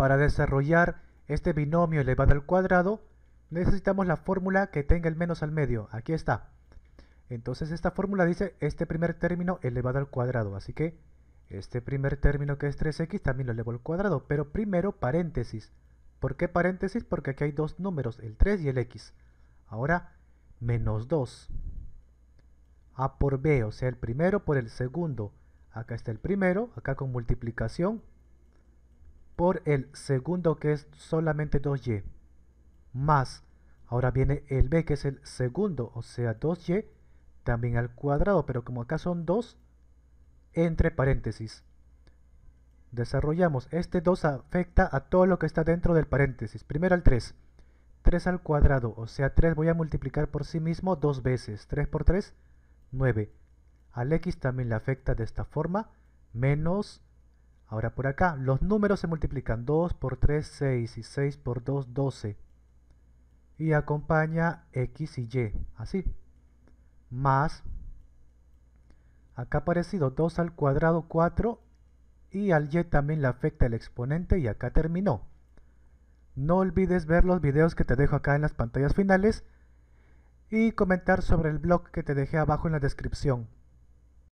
Para desarrollar este binomio elevado al cuadrado, necesitamos la fórmula que tenga el menos al medio. Aquí está. Entonces esta fórmula dice este primer término elevado al cuadrado. Así que este primer término que es 3x también lo elevó al cuadrado. Pero primero paréntesis. ¿Por qué paréntesis? Porque aquí hay dos números, el 3 y el x. Ahora, menos 2. A por B, o sea, el primero por el segundo. Acá está el primero, acá con multiplicación, por el segundo que es solamente 2y más ahora viene el b que es el segundo o sea 2y también al cuadrado pero como acá son 2 entre paréntesis desarrollamos este 2 afecta a todo lo que está dentro del paréntesis primero al 3 3 al cuadrado o sea 3 voy a multiplicar por sí mismo dos veces 3 por 3 9 al x también le afecta de esta forma menos Ahora por acá, los números se multiplican 2 por 3, 6 y 6 por 2, 12. Y acompaña X y Y, así. Más, acá ha aparecido 2 al cuadrado, 4. Y al Y también le afecta el exponente y acá terminó. No olvides ver los videos que te dejo acá en las pantallas finales y comentar sobre el blog que te dejé abajo en la descripción.